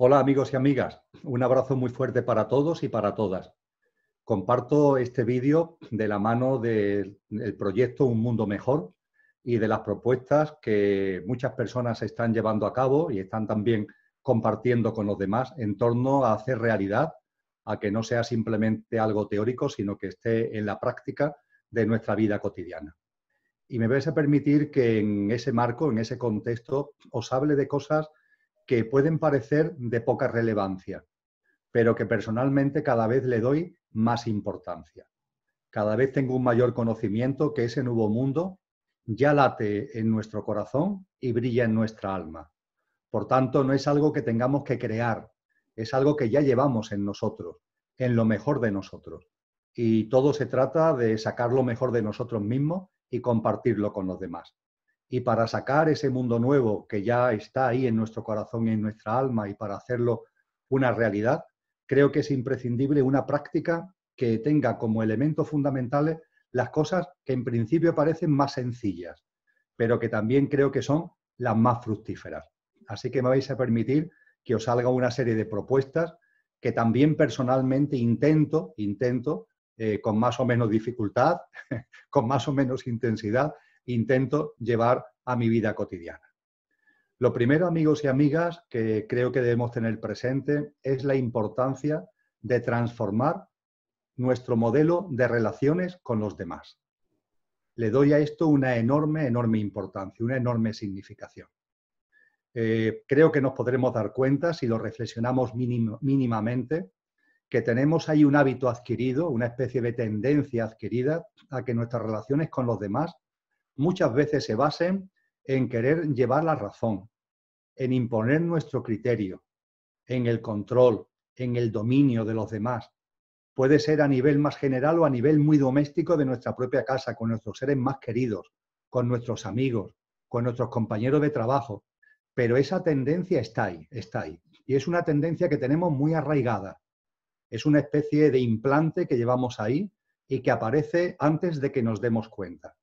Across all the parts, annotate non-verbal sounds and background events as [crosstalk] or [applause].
Hola amigos y amigas, un abrazo muy fuerte para todos y para todas. Comparto este vídeo de la mano del proyecto Un Mundo Mejor y de las propuestas que muchas personas están llevando a cabo y están también compartiendo con los demás en torno a hacer realidad, a que no sea simplemente algo teórico, sino que esté en la práctica de nuestra vida cotidiana. Y me vais a permitir que en ese marco, en ese contexto, os hable de cosas que pueden parecer de poca relevancia, pero que personalmente cada vez le doy más importancia. Cada vez tengo un mayor conocimiento que ese nuevo mundo ya late en nuestro corazón y brilla en nuestra alma. Por tanto, no es algo que tengamos que crear, es algo que ya llevamos en nosotros, en lo mejor de nosotros. Y todo se trata de sacar lo mejor de nosotros mismos y compartirlo con los demás y para sacar ese mundo nuevo que ya está ahí en nuestro corazón y en nuestra alma y para hacerlo una realidad, creo que es imprescindible una práctica que tenga como elementos fundamentales las cosas que en principio parecen más sencillas, pero que también creo que son las más fructíferas. Así que me vais a permitir que os salga una serie de propuestas que también personalmente intento, intento, eh, con más o menos dificultad, [laughs] con más o menos intensidad, intento llevar a mi vida cotidiana. Lo primero, amigos y amigas, que creo que debemos tener presente es la importancia de transformar nuestro modelo de relaciones con los demás. Le doy a esto una enorme, enorme importancia, una enorme significación. Eh, creo que nos podremos dar cuenta, si lo reflexionamos mínimamente, que tenemos ahí un hábito adquirido, una especie de tendencia adquirida a que nuestras relaciones con los demás muchas veces se basen en querer llevar la razón, en imponer nuestro criterio, en el control, en el dominio de los demás. Puede ser a nivel más general o a nivel muy doméstico de nuestra propia casa, con nuestros seres más queridos, con nuestros amigos, con nuestros compañeros de trabajo. Pero esa tendencia está ahí, está ahí. Y es una tendencia que tenemos muy arraigada. Es una especie de implante que llevamos ahí y que aparece antes de que nos demos cuenta.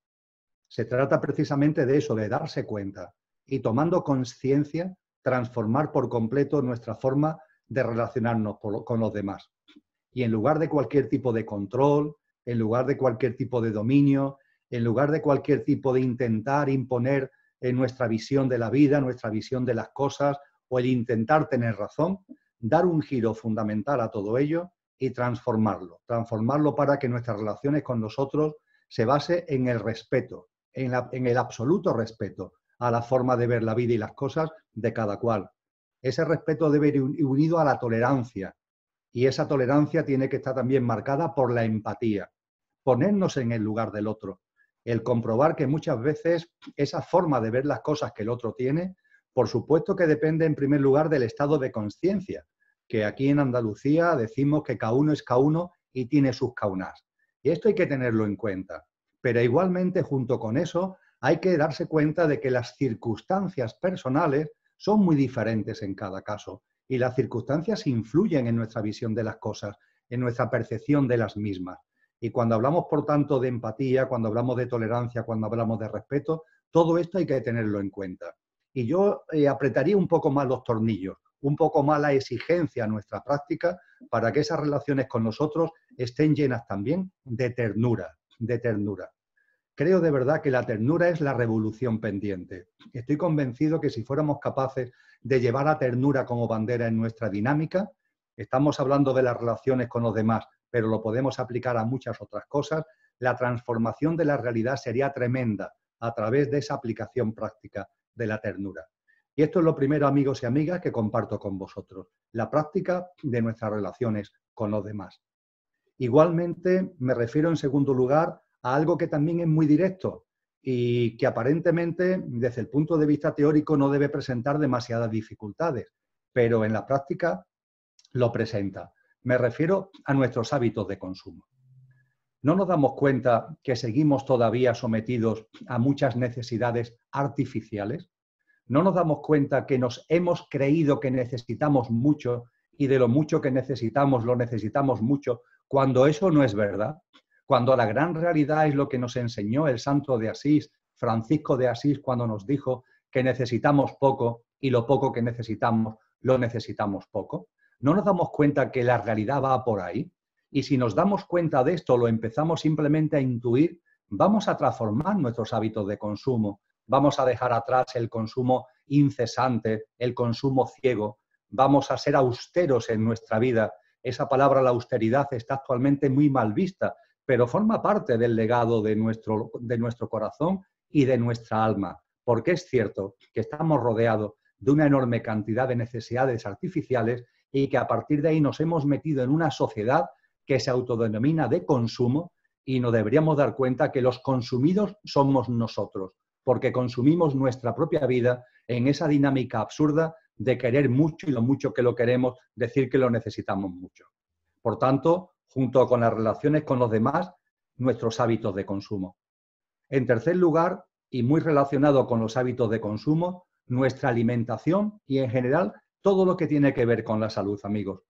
Se trata precisamente de eso, de darse cuenta y tomando conciencia, transformar por completo nuestra forma de relacionarnos con los demás. Y en lugar de cualquier tipo de control, en lugar de cualquier tipo de dominio, en lugar de cualquier tipo de intentar imponer en eh, nuestra visión de la vida, nuestra visión de las cosas o el intentar tener razón, dar un giro fundamental a todo ello y transformarlo, transformarlo para que nuestras relaciones con nosotros se base en el respeto, en, el absoluto respeto a la forma de ver la vida y las cosas de cada cual. Ese respeto debe ir unido a la tolerancia y esa tolerancia tiene que estar también marcada por la empatía, ponernos en el lugar del otro, el comprobar que muchas veces esa forma de ver las cosas que el otro tiene, por supuesto que depende en primer lugar del estado de conciencia, que aquí en Andalucía decimos que cada uno es cada uno y tiene sus caunas. Y esto hay que tenerlo en cuenta. Pero igualmente, junto con eso, hay que darse cuenta de que las circunstancias personales son muy diferentes en cada caso y las circunstancias influyen en nuestra visión de las cosas, en nuestra percepción de las mismas. Y cuando hablamos, por tanto, de empatía, cuando hablamos de tolerancia, cuando hablamos de respeto, todo esto hay que tenerlo en cuenta. Y yo eh, apretaría un poco más los tornillos, un poco más la exigencia a nuestra práctica para que esas relaciones con nosotros estén llenas también de ternura, de ternura. Creo de verdad que la ternura es la revolución pendiente. Estoy convencido que si fuéramos capaces de llevar a ternura como bandera en nuestra dinámica, estamos hablando de las relaciones con los demás, pero lo podemos aplicar a muchas otras cosas, la transformación de la realidad sería tremenda a través de esa aplicación práctica de la ternura. Y esto es lo primero, amigos y amigas, que comparto con vosotros, la práctica de nuestras relaciones con los demás. Igualmente, me refiero en segundo lugar a algo que también es muy directo y que aparentemente desde el punto de vista teórico no debe presentar demasiadas dificultades, pero en la práctica lo presenta. Me refiero a nuestros hábitos de consumo. ¿No nos damos cuenta que seguimos todavía sometidos a muchas necesidades artificiales? ¿No nos damos cuenta que nos hemos creído que necesitamos mucho y de lo mucho que necesitamos lo necesitamos mucho cuando eso no es verdad? cuando la gran realidad es lo que nos enseñó el santo de Asís, Francisco de Asís, cuando nos dijo que necesitamos poco y lo poco que necesitamos lo necesitamos poco. ¿No nos damos cuenta que la realidad va por ahí? Y si nos damos cuenta de esto, lo empezamos simplemente a intuir, vamos a transformar nuestros hábitos de consumo, vamos a dejar atrás el consumo incesante, el consumo ciego, vamos a ser austeros en nuestra vida. Esa palabra, la austeridad, está actualmente muy mal vista pero forma parte del legado de nuestro, de nuestro corazón y de nuestra alma, porque es cierto que estamos rodeados de una enorme cantidad de necesidades artificiales y que a partir de ahí nos hemos metido en una sociedad que se autodenomina de consumo y nos deberíamos dar cuenta que los consumidos somos nosotros, porque consumimos nuestra propia vida en esa dinámica absurda de querer mucho y lo mucho que lo queremos, decir que lo necesitamos mucho. Por tanto, junto con las relaciones con los demás, nuestros hábitos de consumo. En tercer lugar, y muy relacionado con los hábitos de consumo, nuestra alimentación y en general todo lo que tiene que ver con la salud, amigos.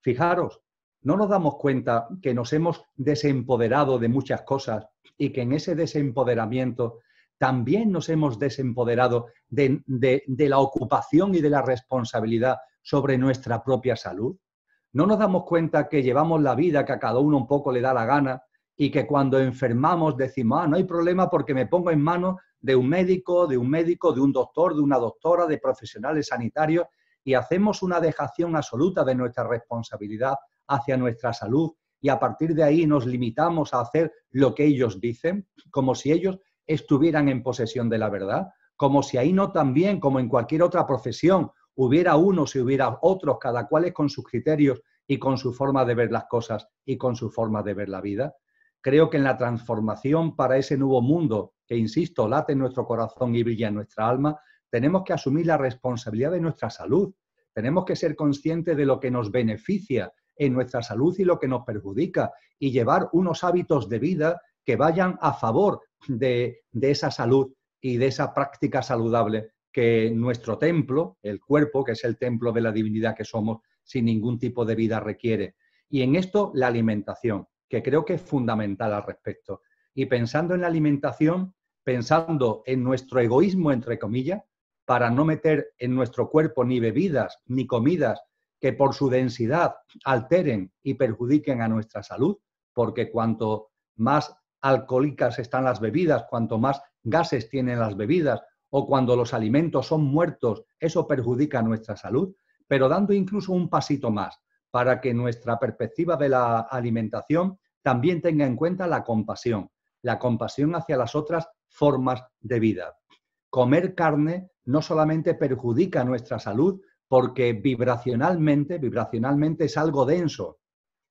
Fijaros, no nos damos cuenta que nos hemos desempoderado de muchas cosas y que en ese desempoderamiento también nos hemos desempoderado de, la ocupación y de la responsabilidad sobre nuestra propia salud. ¿No nos damos cuenta que llevamos la vida que a cada uno un poco le da la gana y que cuando enfermamos decimos, ah, no hay problema porque me pongo en manos de un médico, de un médico, de un doctor, de una doctora, de profesionales sanitarios y hacemos una dejación absoluta de nuestra responsabilidad hacia nuestra salud y a partir de ahí nos limitamos a hacer lo que ellos dicen, como si ellos estuvieran en posesión de la verdad, como si ahí no también, como en cualquier otra profesión, hubiera unos y hubiera otros, cada cual es con sus criterios y con su forma de ver las cosas y con su forma de ver la vida. Creo que en la transformación para ese nuevo mundo, que insisto, late en nuestro corazón y brilla en nuestra alma, tenemos que asumir la responsabilidad de nuestra salud. Tenemos que ser conscientes de lo que nos beneficia en nuestra salud y lo que nos perjudica y llevar unos hábitos de vida que vayan a favor de esa salud y de esa práctica saludable que nuestro templo, el cuerpo, que es el templo de la divinidad que somos, sin ningún tipo de vida requiere. Y en esto la alimentación, que creo que es fundamental al respecto. Y pensando en la alimentación, pensando en nuestro egoísmo, entre comillas, para no meter en nuestro cuerpo ni bebidas ni comidas que por su densidad alteren y perjudiquen a nuestra salud, porque cuanto más alcohólicas están las bebidas, cuanto más gases tienen las bebidas o cuando los alimentos son muertos, eso perjudica nuestra salud, pero dando incluso un pasito más para que nuestra perspectiva de la alimentación también tenga en cuenta la compasión, la compasión hacia las otras formas de vida. Comer carne no solamente perjudica nuestra salud porque vibracionalmente, vibracionalmente es algo denso.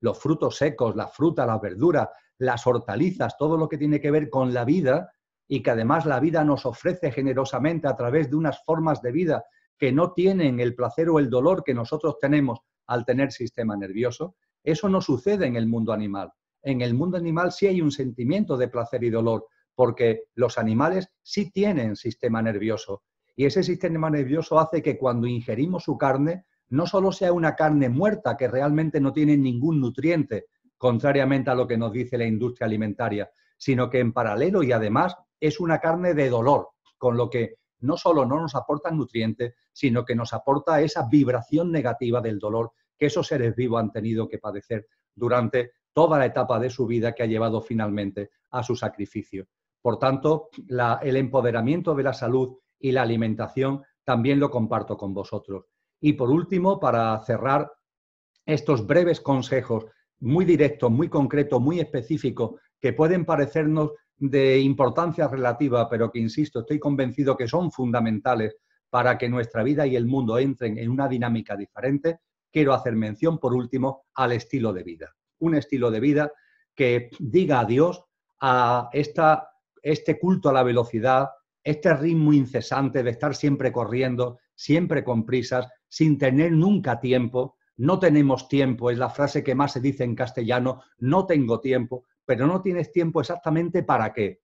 Los frutos secos, la fruta, las verduras, las hortalizas, todo lo que tiene que ver con la vida y que además la vida nos ofrece generosamente a través de unas formas de vida que no tienen el placer o el dolor que nosotros tenemos al tener sistema nervioso, eso no sucede en el mundo animal. En el mundo animal sí hay un sentimiento de placer y dolor, porque los animales sí tienen sistema nervioso. Y ese sistema nervioso hace que cuando ingerimos su carne, no solo sea una carne muerta que realmente no tiene ningún nutriente, contrariamente a lo que nos dice la industria alimentaria, sino que en paralelo y además es una carne de dolor, con lo que no solo no nos aporta nutrientes, sino que nos aporta esa vibración negativa del dolor que esos seres vivos han tenido que padecer durante toda la etapa de su vida que ha llevado finalmente a su sacrificio. Por tanto, el empoderamiento de la salud y la alimentación también lo comparto con vosotros. Y por último, para cerrar estos breves consejos muy directos, muy concretos, muy específicos, que pueden parecernos de importancia relativa, pero que, insisto, estoy convencido que son fundamentales para que nuestra vida y el mundo entren en una dinámica diferente, quiero hacer mención, por último, al estilo de vida. Un estilo de vida que diga adiós a este culto a la velocidad, este ritmo incesante de estar siempre corriendo, siempre con prisas, sin tener nunca tiempo. No tenemos tiempo, es la frase que más se dice en castellano, no tengo tiempo, pero no tienes tiempo exactamente para qué.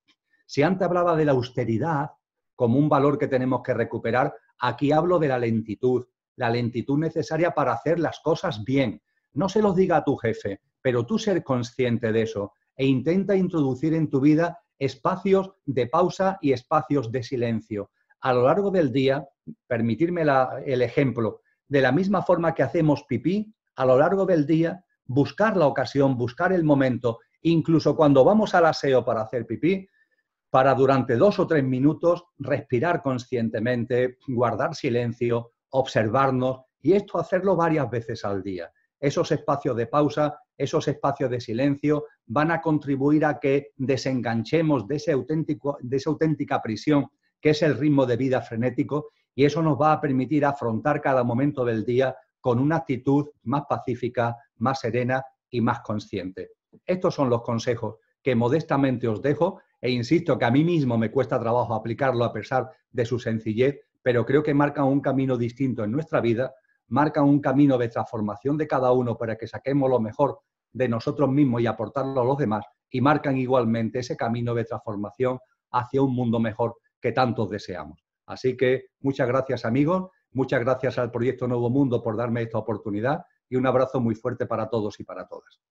Si antes hablaba de la austeridad como un valor que tenemos que recuperar, aquí hablo de la lentitud, la lentitud necesaria para hacer las cosas bien. No se los diga a tu jefe, pero tú ser consciente de eso e intenta introducir en tu vida espacios de pausa y espacios de silencio. A lo largo del día, permitirme el ejemplo, de la misma forma que hacemos pipí, a lo largo del día, buscar la ocasión, buscar el momento incluso cuando vamos al aseo para hacer pipí, para durante dos o tres minutos respirar conscientemente, guardar silencio, observarnos y esto hacerlo varias veces al día. Esos espacios de pausa, esos espacios de silencio van a contribuir a que desenganchemos de, auténtico, de esa auténtica prisión que es el ritmo de vida frenético y eso nos va a permitir afrontar cada momento del día con una actitud más pacífica, más serena y más consciente. Estos son los consejos que modestamente os dejo e insisto que a mí mismo me cuesta trabajo aplicarlo a pesar de su sencillez, pero creo que marcan un camino distinto en nuestra vida, marcan un camino de transformación de cada uno para que saquemos lo mejor de nosotros mismos y aportarlo a los demás y marcan igualmente ese camino de transformación hacia un mundo mejor que tantos deseamos. Así que muchas gracias amigos, muchas gracias al Proyecto Nuevo Mundo por darme esta oportunidad y un abrazo muy fuerte para todos y para todas.